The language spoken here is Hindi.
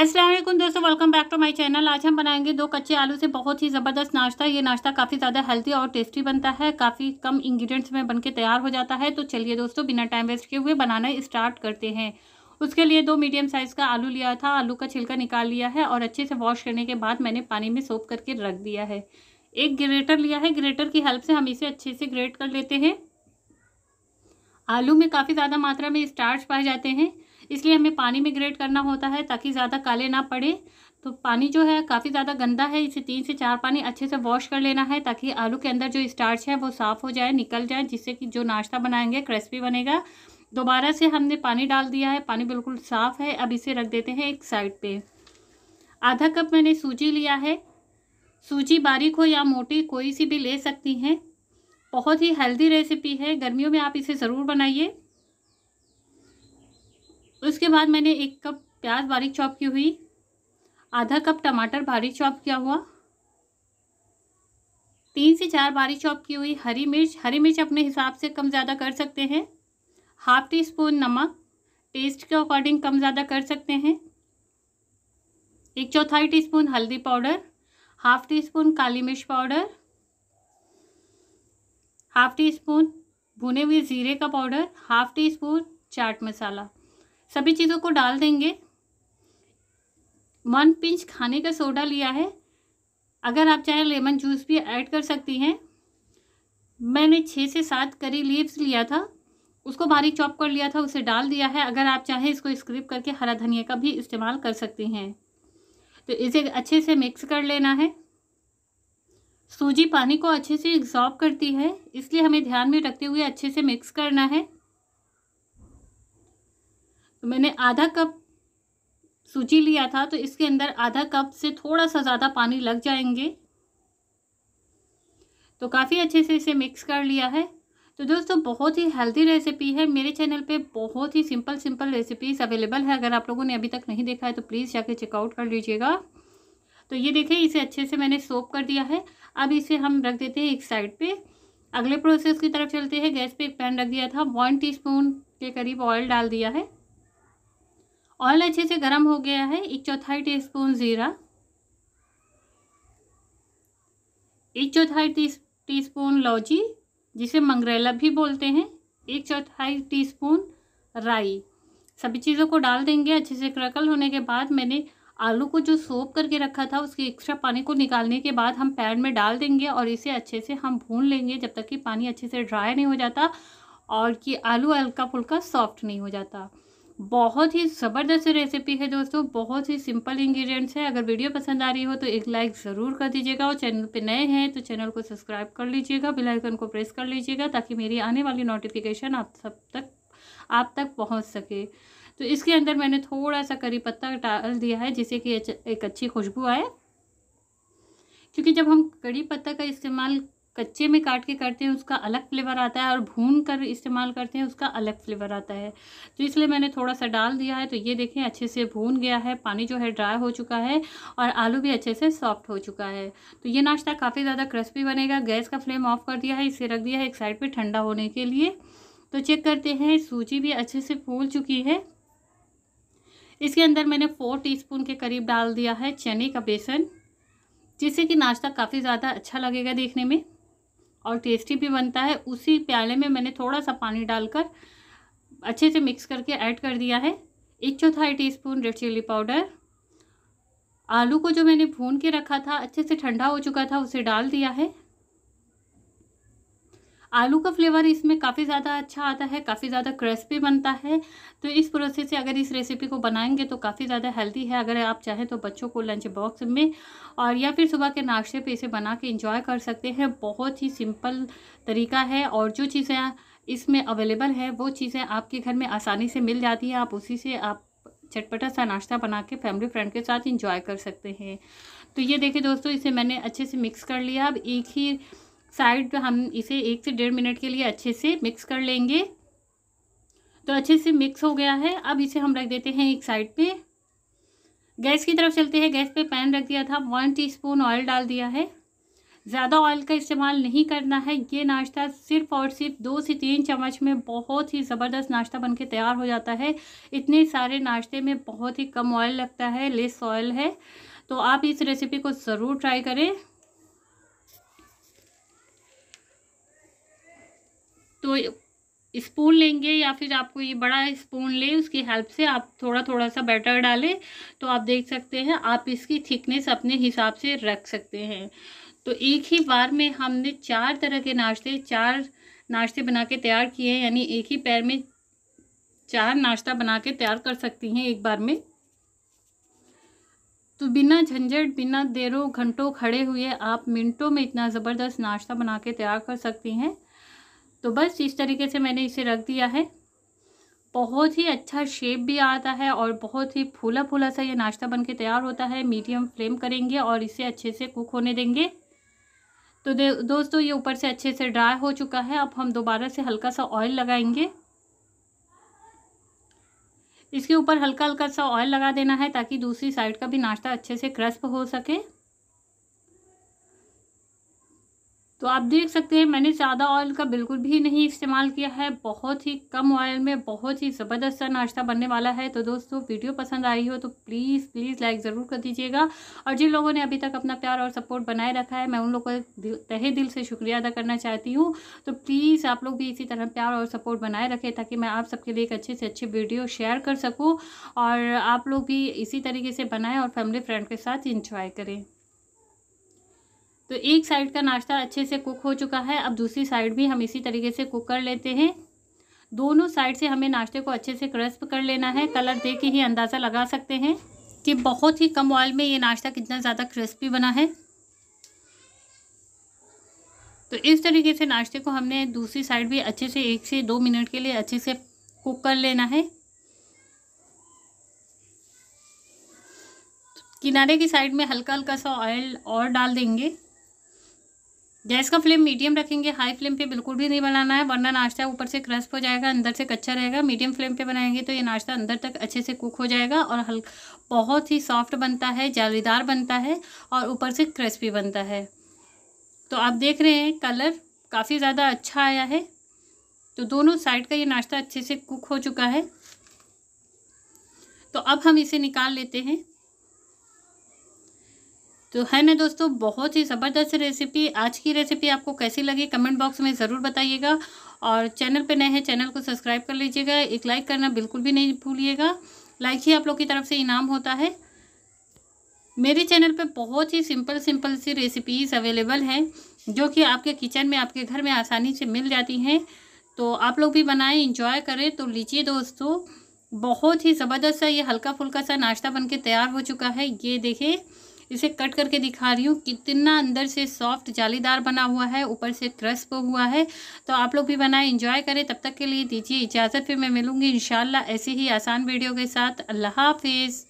असलम दोस्तों welcome back to my channel आज हम बनाएंगे दो कच्चे आलू से बहुत ही ज़बरदस्त नाश्ता ये नाश्ता काफ़ी ज़्यादा हेल्दी और टेस्टी बनता है काफ़ी कम इंग्रेडिएंट्स में बनके तैयार हो जाता है तो चलिए दोस्तों बिना टाइम वेस्ट किए हुए बनाना स्टार्ट करते हैं उसके लिए दो मीडियम साइज़ का आलू लिया था आलू का छिलका निकाल लिया है और अच्छे से वॉश करने के बाद मैंने पानी में सोप करके रख दिया है एक ग्रेटर लिया है ग्रेटर की हेल्प से हम इसे अच्छे से ग्रेट कर लेते हैं आलू में काफ़ी ज़्यादा मात्रा में स्टार्च पाए जाते हैं इसलिए हमें पानी में ग्रेट करना होता है ताकि ज़्यादा काले ना पड़े तो पानी जो है काफ़ी ज़्यादा गंदा है इसे तीन से चार पानी अच्छे से वॉश कर लेना है ताकि आलू के अंदर जो स्टार्च है वो साफ़ हो जाए निकल जाए जिससे कि जो नाश्ता बनाएंगे क्रिस्पी बनेगा दोबारा से हमने पानी डाल दिया है पानी बिल्कुल साफ़ है अब इसे रख देते हैं एक साइड पे आधा कप मैंने सूजी लिया है सूजी बारीक हो या मोटी कोई सी भी ले सकती हैं बहुत ही हेल्दी रेसिपी है गर्मियों में आप इसे ज़रूर बनाइए उसके बाद मैंने एक कप प्याज बारीक चॉप की हुई आधा कप टमाटर बारीक चॉप किया हुआ तीन से चार बारीक चॉप की हुई हरी मिर्च हरी मिर्च अपने हिसाब से कम ज़्यादा कर सकते हैं हाफ टी स्पून नमक टेस्ट के अकॉर्डिंग कम ज़्यादा कर सकते हैं एक चौथाई टी स्पून हल्दी पाउडर हाफ टी स्पून काली मिर्च पाउडर हाफ टी स्पून भुने हुए ज़ीरे का पाउडर हाफ टी स्पून चाट मसाला सभी चीज़ों को डाल देंगे वन पिंच खाने का सोडा लिया है अगर आप चाहें लेमन जूस भी ऐड कर सकती हैं मैंने छः से सात करी लीव्स लिया था उसको बारीक चॉप कर लिया था उसे डाल दिया है अगर आप चाहें इसको स्क्रिप करके हरा धनिया का भी इस्तेमाल कर सकती हैं तो इसे अच्छे से मिक्स कर लेना है सूजी पानी को अच्छे से एग्जॉर्ब करती है इसलिए हमें ध्यान में रखते हुए अच्छे से मिक्स करना है मैंने आधा कप सूजी लिया था तो इसके अंदर आधा कप से थोड़ा सा ज़्यादा पानी लग जाएंगे तो काफ़ी अच्छे से इसे मिक्स कर लिया है तो दोस्तों बहुत ही हेल्दी रेसिपी है मेरे चैनल पे बहुत ही सिंपल सिंपल रेसिपीज़ अवेलेबल है अगर आप लोगों ने अभी तक नहीं देखा है तो प्लीज़ जाके चेकआउट कर लीजिएगा तो ये देखें इसे अच्छे से मैंने सोप कर दिया है अब इसे हम रख देते हैं एक साइड पे अगले प्रोसेस की तरफ चलते हैं गैस पे एक पैन रख दिया था वन टी के करीब ऑयल डाल दिया है ऑयल अच्छे से गर्म हो गया है एक चौथाई टीस्पून ज़ीरा एक चौथाई टी टीस्पून लौची जिसे मंगरेला भी बोलते हैं एक चौथाई टीस्पून राई सभी चीज़ों को डाल देंगे अच्छे से क्रकल होने के बाद मैंने आलू को जो सोप करके रखा था उसके एक्स्ट्रा पानी को निकालने के बाद हम पैन में डाल देंगे और इसे अच्छे से हम भून लेंगे जब तक कि पानी अच्छे से ड्राई नहीं हो जाता और कि आलू हल्का फुल्का सॉफ्ट नहीं हो जाता बहुत ही ज़बरदस्त रेसिपी है दोस्तों बहुत ही सिंपल इंग्रेडिएंट्स है अगर वीडियो पसंद आ रही हो तो एक लाइक ज़रूर कर दीजिएगा और चैनल पे नए हैं तो चैनल को सब्सक्राइब कर लीजिएगा बेल आइकन को प्रेस कर लीजिएगा ताकि मेरी आने वाली नोटिफिकेशन आप सब तक आप तक पहुँच सके तो इसके अंदर मैंने थोड़ा सा करी पत्ता डाल दिया है जिससे कि एक अच्छी खुशबू आए क्योंकि जब हम कड़ी पत्ता का इस्तेमाल कच्चे में काट के करते हैं उसका अलग फ्लेवर आता है और भून कर इस्तेमाल करते हैं उसका अलग फ्लेवर आता है तो इसलिए मैंने थोड़ा सा डाल दिया है तो ये देखें अच्छे से भून गया है पानी जो है ड्राई हो चुका है और आलू भी अच्छे से सॉफ्ट हो चुका है तो ये नाश्ता काफ़ी ज़्यादा क्रिस्पी बनेगा गैस का फ्लेम ऑफ कर दिया है इसे रख दिया है एक साइड पर ठंडा होने के लिए तो चेक करते हैं सूजी भी अच्छे से फूल चुकी है इसके अंदर मैंने फोर टी के करीब डाल दिया है चने का बेसन जिससे कि नाश्ता काफ़ी ज़्यादा अच्छा लगेगा देखने में और टेस्टी भी बनता है उसी प्याले में मैंने थोड़ा सा पानी डालकर अच्छे से मिक्स करके ऐड कर दिया है एक चौथाई टीस्पून रेड चिल्ली पाउडर आलू को जो मैंने भून के रखा था अच्छे से ठंडा हो चुका था उसे डाल दिया है आलू का फ्लेवर इसमें काफ़ी ज़्यादा अच्छा आता है काफ़ी ज़्यादा क्रिस्पी बनता है तो इस प्रोसेस से अगर इस रेसिपी को बनाएंगे तो काफ़ी ज़्यादा हेल्दी है अगर आप चाहें तो बच्चों को लंच बॉक्स में और या फिर सुबह के नाश्ते पे इसे बना के इंजॉय कर सकते हैं बहुत ही सिंपल तरीका है और जो चीज़ें इसमें अवेलेबल है वो चीज़ें आपके घर में आसानी से मिल जाती हैं आप उसी से आप चटपटा सा नाश्ता बना के फैमिली फ्रेंड के साथ इंजॉय कर सकते हैं तो ये देखिए दोस्तों इसे मैंने अच्छे से मिक्स कर लिया अब एक ही साइड पे हम इसे एक से डेढ़ मिनट के लिए अच्छे से मिक्स कर लेंगे तो अच्छे से मिक्स हो गया है अब इसे हम रख देते हैं एक साइड पे गैस की तरफ चलते हैं गैस पे पैन रख दिया था वन टीस्पून ऑयल डाल दिया है ज़्यादा ऑयल का इस्तेमाल नहीं करना है ये नाश्ता सिर्फ और सिर्फ दो से तीन चम्मच में बहुत ही ज़बरदस्त नाश्ता बनके तैयार हो जाता है इतने सारे नाश्ते में बहुत ही कम ऑयल लगता है लेस ऑयल है तो आप इस रेसिपी को ज़रूर ट्राई करें तो स्पून लेंगे या फिर आपको ये बड़ा स्पून ले उसकी हेल्प से आप थोड़ा थोड़ा सा बैटर डालें तो आप देख सकते हैं आप इसकी थिकनेस अपने हिसाब से रख सकते हैं तो एक ही बार में हमने चार तरह के नाश्ते चार नाश्ते बना के तैयार किए हैं यानी एक ही पैर में चार नाश्ता बना के तैयार कर सकती हैं एक बार में तो बिना झंझट बिना देरों घंटों खड़े हुए आप मिनटों में इतना ज़बरदस्त नाश्ता बना के तैयार कर सकती हैं तो बस इस तरीके से मैंने इसे रख दिया है बहुत ही अच्छा शेप भी आता है और बहुत ही फूला फूला सा ये नाश्ता बन के तैयार होता है मीडियम फ्लेम करेंगे और इसे अच्छे से कुक होने देंगे तो दे, दोस्तों ये ऊपर से अच्छे से ड्राई हो चुका है अब हम दोबारा से हल्का सा ऑयल लगाएंगे इसके ऊपर हल्का हल्का सा ऑयल लगा देना है ताकि दूसरी साइड का भी नाश्ता अच्छे से क्रस्प हो सके तो आप देख सकते हैं मैंने ज़्यादा ऑयल का बिल्कुल भी नहीं इस्तेमाल किया है बहुत ही कम ऑयल में बहुत ही ज़बरदस्त सा नाश्ता बनने वाला है तो दोस्तों वीडियो पसंद आई हो तो प्लीज़ प्लीज़ लाइक ज़रूर कर दीजिएगा और जिन लोगों ने अभी तक अपना प्यार और सपोर्ट बनाए रखा है मैं उन लोगों का तहे दिल से शुक्रिया अदा करना चाहती हूँ तो प्लीज़ आप लोग भी इसी तरह प्यार और सपोर्ट बनाए रखें ताकि मैं आप सबके लिए एक अच्छे से अच्छी वीडियो शेयर कर सकूँ और आप लोग भी इसी तरीके से बनाएँ और फैमिली फ्रेंड के साथ इंजॉय करें तो एक साइड का नाश्ता अच्छे से कुक हो चुका है अब दूसरी साइड भी हम इसी तरीके से कुक कर लेते हैं दोनों साइड से हमें नाश्ते को अच्छे से क्रस्प कर लेना है कलर दे के ही अंदाज़ा लगा सकते हैं कि बहुत ही कम ऑयल में ये नाश्ता कितना ज़्यादा क्रिस्पी बना है तो इस तरीके से नाश्ते को हमने दूसरी साइड भी अच्छे से एक से दो मिनट के लिए अच्छे से कुक कर लेना है किनारे की साइड में हल्का हल्का सा ऑयल और डाल देंगे गैस का फ्लेम मीडियम रखेंगे हाई फ्लेम पे बिल्कुल भी नहीं बनाना है वरना नाश्ता ऊपर से क्रस्प हो जाएगा अंदर से कच्चा रहेगा मीडियम फ्लेम पे बनाएंगे तो ये नाश्ता अंदर तक अच्छे से कुक हो जाएगा और हल्का बहुत ही सॉफ्ट बनता है जालीदार बनता है और ऊपर से क्रिस्पी बनता है तो आप देख रहे हैं कलर काफ़ी ज़्यादा अच्छा आया है तो दोनों साइड का ये नाश्ता अच्छे से कुक हो चुका है तो अब हम इसे निकाल लेते हैं तो है ना दोस्तों बहुत ही ज़बरदस्त रेसिपी आज की रेसिपी आपको कैसी लगी कमेंट बॉक्स में ज़रूर बताइएगा और चैनल पे नए हैं चैनल को सब्सक्राइब कर लीजिएगा एक लाइक करना बिल्कुल भी नहीं भूलिएगा लाइक ही आप लोग की तरफ से इनाम होता है मेरे चैनल पे बहुत ही सिंपल सिंपल सी रेसिपीज़ अवेलेबल हैं जो कि आपके किचन में आपके घर में आसानी से मिल जाती हैं तो आप लोग भी बनाएं इंजॉय करें तो लीजिए दोस्तों बहुत ही ज़बरदस्त सा ये हल्का फुल्का सा नाश्ता बनके तैयार हो चुका है ये देखें इसे कट करके दिखा रही हूँ कितना अंदर से सॉफ्ट जालीदार बना हुआ है ऊपर से क्रस्प हुआ है तो आप लोग भी बनाए इंजॉय करें तब तक के लिए दीजिए इजाज़त फिर मैं मिलूँगी इन ऐसे ही आसान वीडियो के साथ अल्लाह हाफिज़